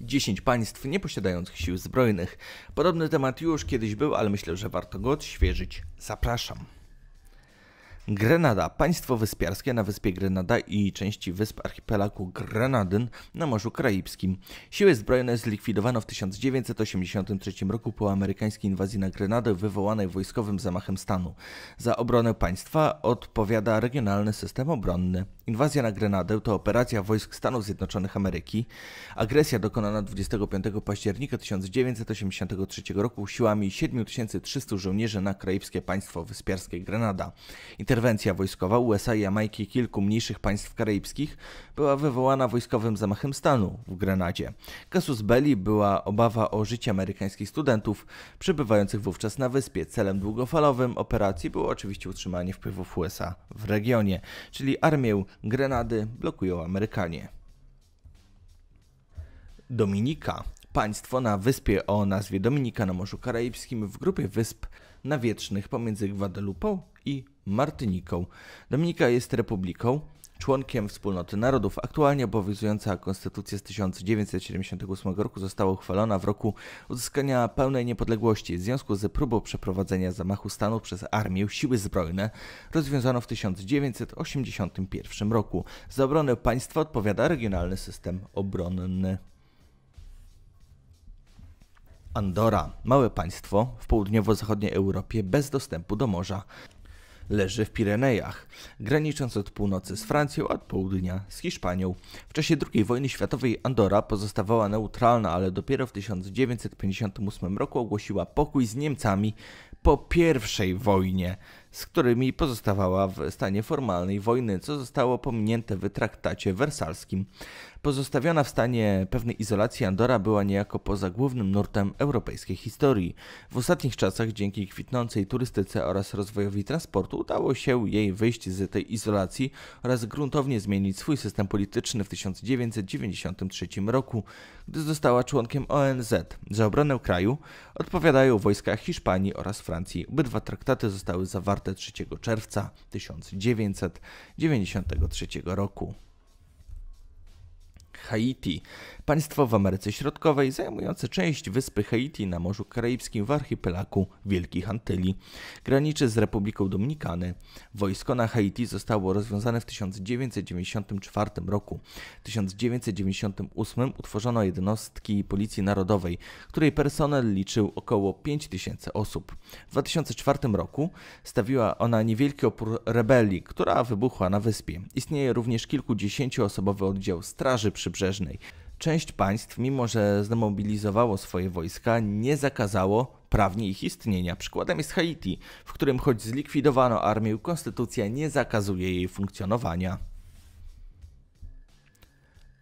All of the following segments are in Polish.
10 państw nieposiadających sił zbrojnych. Podobny temat już kiedyś był, ale myślę, że warto go odświeżyć. Zapraszam. Grenada. Państwo wyspiarskie na wyspie Grenada i części wysp archipelagu Grenadyn na Morzu Karaibskim. Siły zbrojne zlikwidowano w 1983 roku po amerykańskiej inwazji na Grenadę wywołanej wojskowym zamachem stanu. Za obronę państwa odpowiada regionalny system obronny. Inwazja na Grenadę to operacja wojsk Stanów Zjednoczonych Ameryki. Agresja dokonana 25 października 1983 roku siłami 7300 żołnierzy na karaibskie państwo wyspiarskie Grenada. Inter Interwencja wojskowa USA i Jamajki i kilku mniejszych państw karaibskich była wywołana wojskowym zamachem stanu w Grenadzie. Casus belli była obawa o życie amerykańskich studentów przebywających wówczas na wyspie. Celem długofalowym operacji było oczywiście utrzymanie wpływów USA w regionie, czyli armię Grenady blokują Amerykanie. Dominika państwo na wyspie o nazwie Dominika na Morzu Karaibskim w grupie wysp nawietrznych pomiędzy Gwadelupą i Martyniką. Dominika jest republiką, członkiem Wspólnoty Narodów. Aktualnie obowiązująca konstytucja z 1978 roku została uchwalona w roku uzyskania pełnej niepodległości. W związku z próbą przeprowadzenia zamachu stanu przez armię siły zbrojne rozwiązano w 1981 roku. Za obronę państwa odpowiada regionalny system obronny. Andora, małe państwo w południowo-zachodniej Europie bez dostępu do morza leży w Pirenejach, granicząc od północy z Francją, a od południa z Hiszpanią. W czasie II wojny światowej Andora pozostawała neutralna, ale dopiero w 1958 roku ogłosiła pokój z Niemcami po pierwszej wojnie z którymi pozostawała w stanie formalnej wojny, co zostało pominięte w traktacie wersalskim. Pozostawiona w stanie pewnej izolacji Andora była niejako poza głównym nurtem europejskiej historii. W ostatnich czasach dzięki kwitnącej turystyce oraz rozwojowi transportu udało się jej wyjść z tej izolacji oraz gruntownie zmienić swój system polityczny w 1993 roku, gdy została członkiem ONZ. Za obronę kraju odpowiadają wojska Hiszpanii oraz Francji. Obydwa traktaty zostały zawarte otwarte 3 czerwca 1993 roku. Haiti państwo w Ameryce Środkowej zajmujące część wyspy Haiti na Morzu Karaibskim w archipelagu Wielkich Antyli. Graniczy z Republiką Dominikany. Wojsko na Haiti zostało rozwiązane w 1994 roku. W 1998 utworzono jednostki Policji Narodowej, której personel liczył około 5000 osób. W 2004 roku stawiła ona niewielki opór rebelii, która wybuchła na wyspie. Istnieje również kilkudziesięcioosobowy oddział Straży Przybrzeżnej część państw, mimo że zdemobilizowało swoje wojska, nie zakazało prawnie ich istnienia. Przykładem jest Haiti, w którym choć zlikwidowano armię, konstytucja nie zakazuje jej funkcjonowania.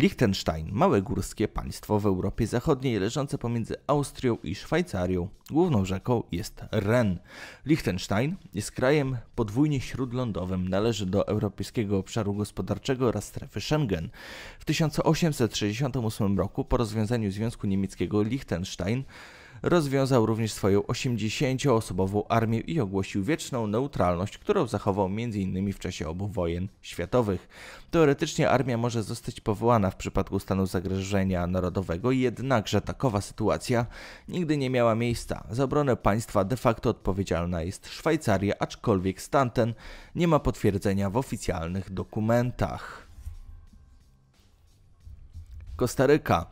Liechtenstein, małe górskie państwo w Europie Zachodniej leżące pomiędzy Austrią i Szwajcarią. Główną rzeką jest Ren. Liechtenstein jest krajem podwójnie śródlądowym, należy do Europejskiego Obszaru Gospodarczego oraz strefy Schengen. W 1868 roku po rozwiązaniu Związku Niemieckiego Liechtenstein rozwiązał również swoją 80-osobową armię i ogłosił wieczną neutralność, którą zachował m.in. w czasie obu wojen światowych. Teoretycznie armia może zostać powołana w przypadku stanu zagrożenia narodowego, jednakże takowa sytuacja nigdy nie miała miejsca. Za obronę państwa de facto odpowiedzialna jest Szwajcaria, aczkolwiek stan ten nie ma potwierdzenia w oficjalnych dokumentach. Kostaryka.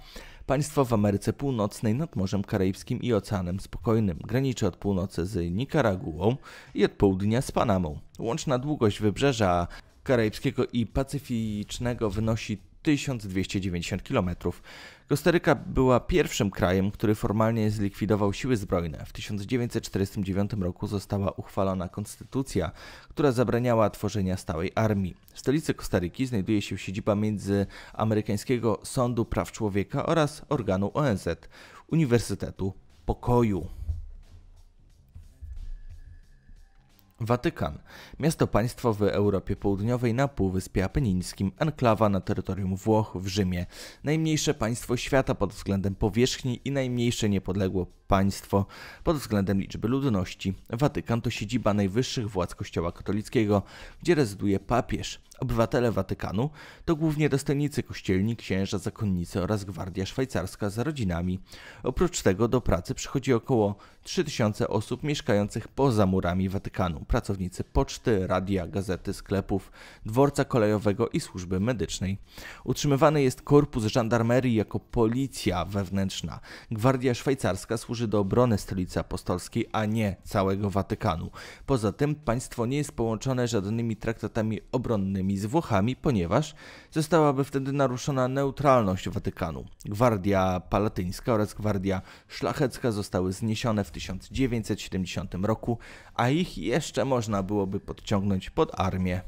Państwo w Ameryce Północnej nad Morzem Karaibskim i Oceanem Spokojnym. Graniczy od północy z Nikaraguą i od południa z Panamą. Łączna długość wybrzeża karaibskiego i pacyficznego wynosi 1290 km. Kostaryka była pierwszym krajem, który formalnie zlikwidował siły zbrojne. W 1949 roku została uchwalona konstytucja, która zabraniała tworzenia stałej armii. W stolicy Kostaryki znajduje się siedziba Międzyamerykańskiego Sądu Praw Człowieka oraz organu ONZ Uniwersytetu Pokoju. Watykan. Miasto państwo w Europie Południowej na Półwyspie Apenińskim, enklawa na terytorium Włoch w Rzymie. Najmniejsze państwo świata pod względem powierzchni i najmniejsze niepodległe państwo pod względem liczby ludności. Watykan to siedziba najwyższych władz Kościoła katolickiego, gdzie rezyduje papież. Obywatele Watykanu to głównie dostojnicy kościelni, księża, zakonnicy oraz gwardia szwajcarska z rodzinami. Oprócz tego do pracy przychodzi około 3000 osób mieszkających poza murami Watykanu. Pracownicy poczty, radia, gazety, sklepów, dworca kolejowego i służby medycznej. Utrzymywany jest korpus żandarmerii jako policja wewnętrzna. Gwardia szwajcarska służy do obrony stolicy apostolskiej, a nie całego Watykanu. Poza tym państwo nie jest połączone żadnymi traktatami obronnymi m.in. z Włochami, ponieważ zostałaby wtedy naruszona neutralność Watykanu. Gwardia Palatyńska oraz Gwardia Szlachecka zostały zniesione w 1970 roku, a ich jeszcze można byłoby podciągnąć pod armię.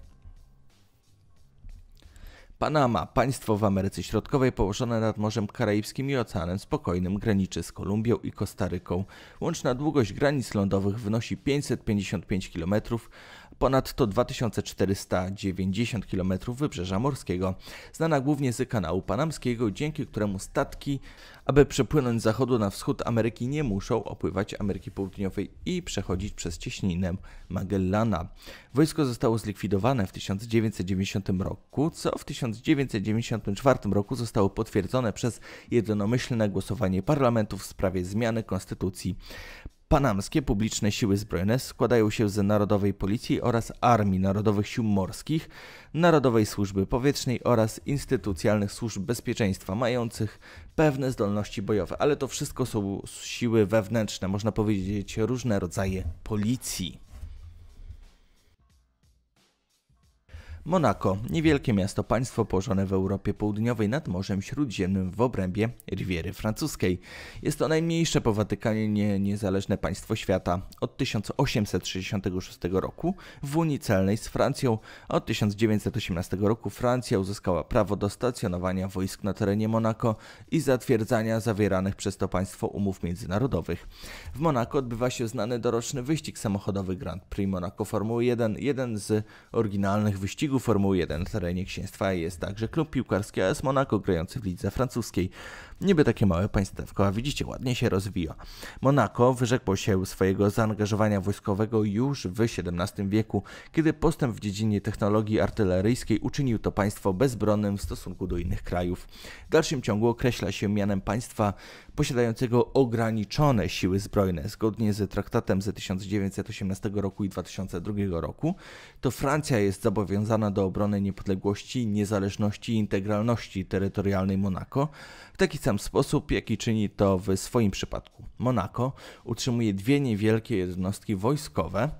Panama, państwo w Ameryce Środkowej położone nad Morzem Karaibskim i Oceanem Spokojnym, graniczy z Kolumbią i Kostaryką. Łączna długość granic lądowych wynosi 555 km, ponadto 2490 km wybrzeża morskiego, znana głównie z kanału panamskiego, dzięki któremu statki, aby przepłynąć z zachodu na wschód Ameryki, nie muszą opływać Ameryki Południowej i przechodzić przez cieśninę Magellana. Wojsko zostało zlikwidowane w 1990 roku, co w 1994 roku zostało potwierdzone przez jednomyślne głosowanie parlamentu w sprawie zmiany konstytucji. Panamskie publiczne siły zbrojne składają się z Narodowej Policji oraz Armii Narodowych Sił Morskich, Narodowej Służby Powietrznej oraz instytucjalnych służb bezpieczeństwa mających pewne zdolności bojowe, ale to wszystko są siły wewnętrzne, można powiedzieć różne rodzaje policji. Monako, niewielkie miasto państwo położone w Europie Południowej nad Morzem Śródziemnym w obrębie Riviery Francuskiej. Jest to najmniejsze po Watykanie niezależne państwo świata. Od 1866 roku w Unii Celnej z Francją, a od 1918 roku Francja uzyskała prawo do stacjonowania wojsk na terenie Monako i zatwierdzania zawieranych przez to państwo umów międzynarodowych. W Monako odbywa się znany doroczny wyścig samochodowy Grand Prix Monaco Formuły 1, jeden z oryginalnych wyścigów wyścigu Formuły 1 na terenie księstwa jest także klub piłkarski AS Monaco grający w lidze francuskiej. Niby takie małe państewko, a widzicie, ładnie się rozwija. Monaco wyrzekło się swojego zaangażowania wojskowego już w XVII wieku, kiedy postęp w dziedzinie technologii artyleryjskiej uczynił to państwo bezbronnym w stosunku do innych krajów. W dalszym ciągu określa się mianem państwa posiadającego ograniczone siły zbrojne zgodnie z traktatem z 1918 roku i 2002 roku, to Francja jest zobowiązana do obrony niepodległości, niezależności i integralności terytorialnej Monako w taki sam sposób, jaki czyni to w swoim przypadku. Monako utrzymuje dwie niewielkie jednostki wojskowe,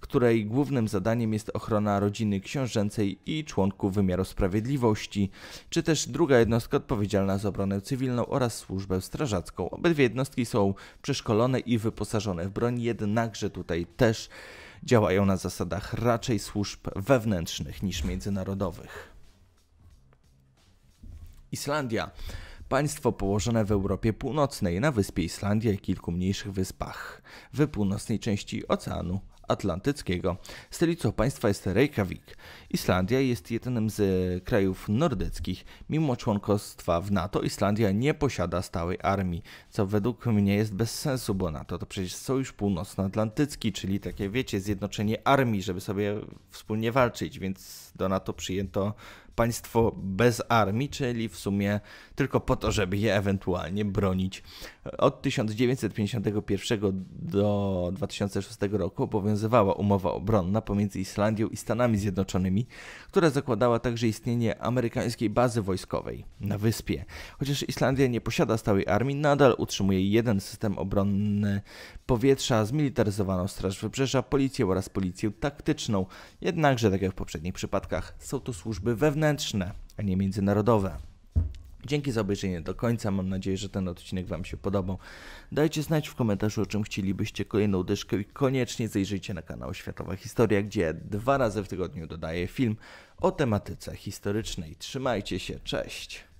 której głównym zadaniem jest ochrona rodziny książęcej i członków wymiaru sprawiedliwości, czy też druga jednostka odpowiedzialna za obronę cywilną oraz służbę strażacką. Obydwie jednostki są przeszkolone i wyposażone w broń, jednakże tutaj też działają na zasadach raczej służb wewnętrznych niż międzynarodowych. Islandia państwo położone w Europie Północnej, na wyspie Islandia i kilku mniejszych wyspach w północnej części Oceanu Atlantyckiego. Stolicą państwa jest Reykjavik. Islandia jest jednym z krajów nordyckich. Mimo członkostwa w NATO, Islandia nie posiada stałej armii, co według mnie jest bez sensu, bo NATO to przecież Sojusz Północnoatlantycki, czyli takie, wiecie, zjednoczenie armii, żeby sobie wspólnie walczyć, więc do NATO przyjęto państwo bez armii, czyli w sumie tylko po to, żeby je ewentualnie bronić. Od 1951 do 2006 roku obowiązywała umowa obronna pomiędzy Islandią i Stanami Zjednoczonymi, która zakładała także istnienie amerykańskiej bazy wojskowej na wyspie. Chociaż Islandia nie posiada stałej armii, nadal utrzymuje jeden system obronny powietrza, zmilitaryzowaną Straż Wybrzeża, policję oraz policję taktyczną. Jednakże, tak jak w poprzednich przypadkach, są to służby wewnętrzne wewnętrzne, a nie międzynarodowe. Dzięki za obejrzenie do końca. Mam nadzieję, że ten odcinek Wam się podobał. Dajcie znać w komentarzu, o czym chcielibyście kolejną dyszkę i koniecznie zajrzyjcie na kanał Światowa Historia, gdzie dwa razy w tygodniu dodaję film o tematyce historycznej. Trzymajcie się, cześć!